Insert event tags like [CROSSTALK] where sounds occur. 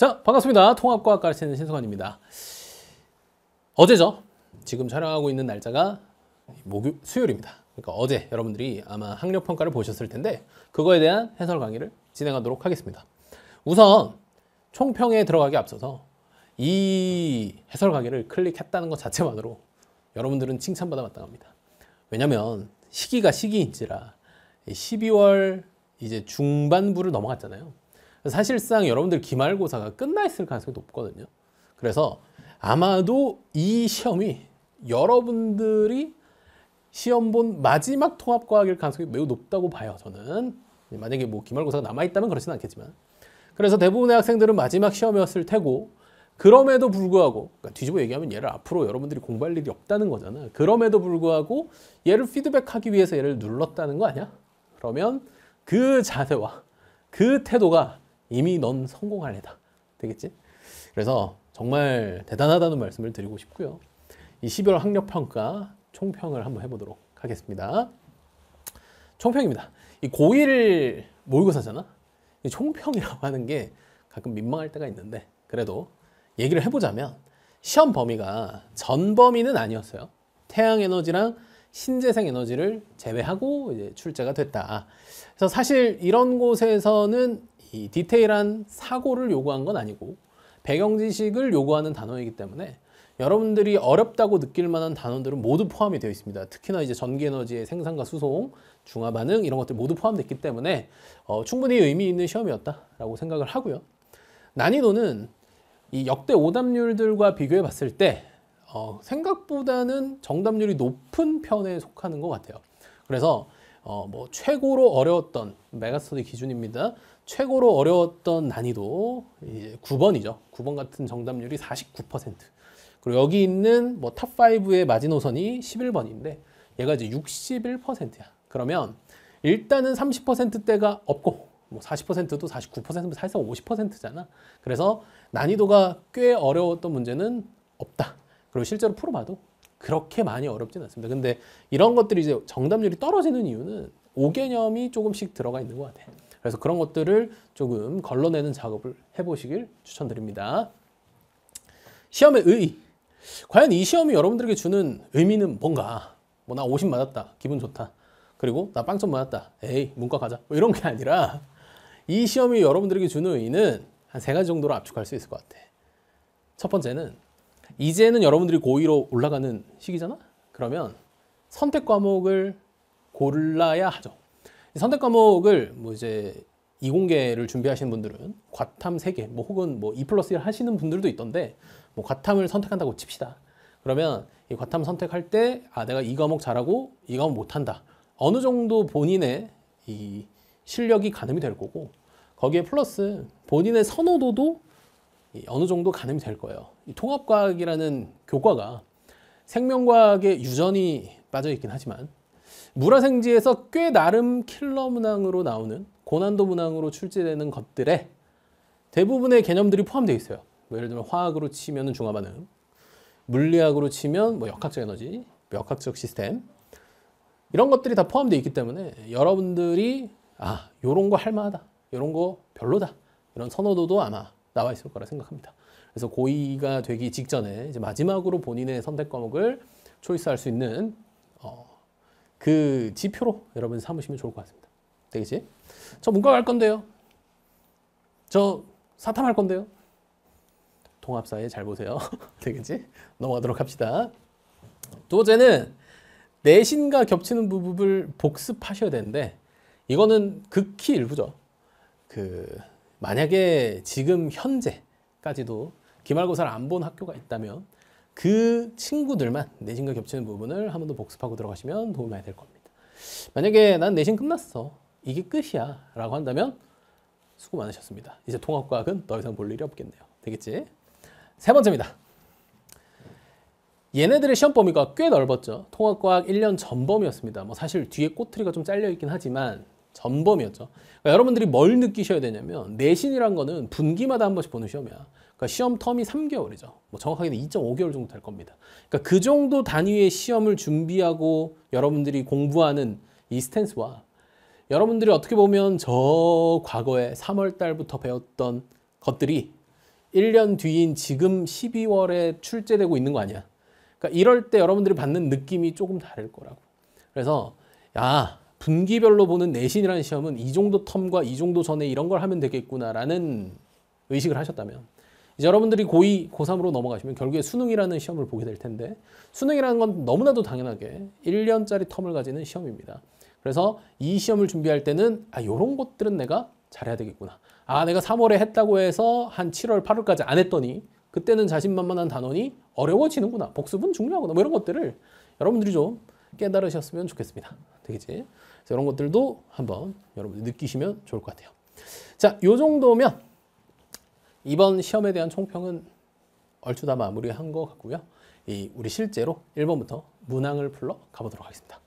자 반갑습니다. 통합과학 가르치는 신성환입니다. 어제죠. 지금 촬영하고 있는 날짜가 목요 수요일입니다. 그러니까 어제 여러분들이 아마 학력 평가를 보셨을 텐데 그거에 대한 해설 강의를 진행하도록 하겠습니다. 우선 총평에 들어가기 앞서서 이 해설 강의를 클릭했다는 것 자체만으로 여러분들은 칭찬받아 마땅합니다. 왜냐하면 시기가 시기인지라 12월 이제 중반부를 넘어갔잖아요. 사실상 여러분들 기말고사가 끝나 있을 가능성이 높거든요. 그래서 아마도 이 시험이 여러분들이 시험 본 마지막 통합과학일 가능성이 매우 높다고 봐요. 저는 만약에 뭐 기말고사가 남아있다면 그렇진 않겠지만 그래서 대부분의 학생들은 마지막 시험이었을 테고 그럼에도 불구하고 그러니까 뒤집어 얘기하면 얘를 앞으로 여러분들이 공부할 일이 없다는 거잖아 그럼에도 불구하고 얘를 피드백하기 위해서 얘를 눌렀다는 거 아니야? 그러면 그 자세와 그 태도가 이미 넌 성공할 애다. 되겠지? 그래서 정말 대단하다는 말씀을 드리고 싶고요. 이 12월 학력평가 총평을 한번 해보도록 하겠습니다. 총평입니다. 이 고1 모의고사잖아? 이 총평이라고 하는 게 가끔 민망할 때가 있는데 그래도 얘기를 해보자면 시험 범위가 전 범위는 아니었어요. 태양 에너지랑 신재생 에너지를 제외하고 이제 출제가 됐다. 그래서 사실 이런 곳에서는 디테일한 사고를 요구한 건 아니고 배경 지식을 요구하는 단어이기 때문에 여러분들이 어렵다고 느낄 만한 단원들은 모두 포함이 되어 있습니다. 특히나 이제 전기에너지의 생산과 수송, 중화 반응 이런 것들 모두 포함됐기 때문에 어, 충분히 의미 있는 시험이었다라고 생각을 하고요. 난이도는 이 역대 오답률들과 비교해 봤을 때 어, 생각보다는 정답률이 높은 편에 속하는 것 같아요. 그래서 어, 뭐 최고로 어려웠던 메가스터디 기준입니다. 최고로 어려웠던 난이도 이제 9번이죠. 9번 같은 정답률이 49%. 그리고 여기 있는 뭐 탑5의 마지노선이 11번인데 얘가 이제 61%야. 그러면 일단은 30%대가 없고 뭐 40%도 49%면 사실 50%잖아. 그래서 난이도가 꽤 어려웠던 문제는 없다. 그리고 실제로 풀어봐도 그렇게 많이 어렵지는 않습니다. 근데 이런 것들이 이제 정답률이 떨어지는 이유는 5개념이 조금씩 들어가 있는 것 같아요. 그래서 그런 것들을 조금 걸러내는 작업을 해보시길 추천드립니다. 시험의 의. 과연 이 시험이 여러분들에게 주는 의미는 뭔가? 뭐 나 50 맞았다. 기분 좋다. 그리고 나 빵점 맞았다. 에이 문과 가자. 뭐 이런 게 아니라 이 시험이 여러분들에게 주는 의미는 한 세 가지 정도로 압축할 수 있을 것 같아. 첫 번째는 이제는 여러분들이 고2로 올라가는 시기잖아? 그러면 선택 과목을 골라야 하죠. 선택 과목을 뭐 이제 이공계를 준비하시는 분들은 과탐 3개, 뭐 혹은 뭐2 플러스 1 하시는 분들도 있던데 뭐 과탐을 선택한다고 칩시다. 그러면 이 과탐 선택할 때 아 내가 이 과목 잘하고 이 과목 못한다. 어느 정도 본인의 이 실력이 가늠이 될 거고 거기에 플러스 본인의 선호도도 어느 정도 가늠이 될 거예요. 이 통합과학이라는 교과가 생명과학의 유전이 빠져 있긴 하지만 문화생지에서 꽤 나름 킬러 문항으로 나오는 고난도 문항으로 출제되는 것들에 대부분의 개념들이 포함되어 있어요. 뭐 예를 들면 화학으로 치면 중화반응, 물리학으로 치면 뭐 역학적 에너지, 역학적 시스템 이런 것들이 다 포함되어 있기 때문에 여러분들이 아 요런 거 할만하다, 요런 거 별로다 이런 선호도도 아마 나와 있을 거라 생각합니다. 그래서 고2가 되기 직전에 이제 마지막으로 본인의 선택 과목을 초이스할 수 있는 어, 그 지표로 여러분 삼으시면 좋을 것 같습니다. 되겠지? 저 문과 갈 건데요. 저 사탐 할 건데요. 통합사에 잘 보세요. [LAUGHS] 되겠지? 넘어가도록 합시다. 두 번째는 내신과 겹치는 부분을 복습하셔야 되는데 이거는 극히 일부죠. 그 만약에 지금 현재까지도 기말고사를 안 본 학교가 있다면 그 친구들만 내신과 겹치는 부분을 한 번 더 복습하고 들어가시면 도움이 많이 될 겁니다. 만약에 난 내신 끝났어. 이게 끝이야. 라고 한다면 수고 많으셨습니다. 이제 통합과학은 더 이상 볼 일이 없겠네요. 되겠지? 세 번째입니다. 얘네들의 시험 범위가 꽤 넓었죠. 통합과학 1년 전범이었습니다. 뭐 사실 뒤에 꼬투리가 좀 잘려있긴 하지만 전범이었죠. 그러니까 여러분들이 뭘 느끼셔야 되냐면 내신이란 거는 분기마다 한 번씩 보는 시험이야. 그러니까 시험 텀이 3개월이죠. 뭐 정확하게는 2.5개월 정도 될 겁니다. 그러니까 그 정도 단위의 시험을 준비하고 여러분들이 공부하는 이 스탠스와 여러분들이 어떻게 보면 저 과거에 3월 달부터 배웠던 것들이 1년 뒤인 지금 12월에 출제되고 있는 거 아니야. 그러니까 이럴 때 여러분들이 받는 느낌이 조금 다를 거라고. 그래서 야 분기별로 보는 내신이라는 시험은 이 정도 텀과 이 정도 전에 이런 걸 하면 되겠구나라는 의식을 하셨다면 이제 여러분들이 고2, 고3으로 넘어가시면 결국에 수능이라는 시험을 보게 될 텐데 수능이라는 건 너무나도 당연하게 1년짜리 텀을 가지는 시험입니다. 그래서 이 시험을 준비할 때는 아 요런 것들은 내가 잘해야 되겠구나. 아 내가 3월에 했다고 해서 한 7월, 8월까지 안 했더니 그때는 자신만만한 단원이 어려워지는구나. 복습은 중요하구나. 뭐 이런 것들을 여러분들이 좀 깨달으셨으면 좋겠습니다. 되겠지? 그래서 이런 것들도 한번 여러분들 느끼시면 좋을 것 같아요. 자, 요 정도면 이번 시험에 대한 총평은 얼추 다 마무리한 것 같고요. 이 우리 실제로 1번부터 문항을 풀러 가보도록 하겠습니다.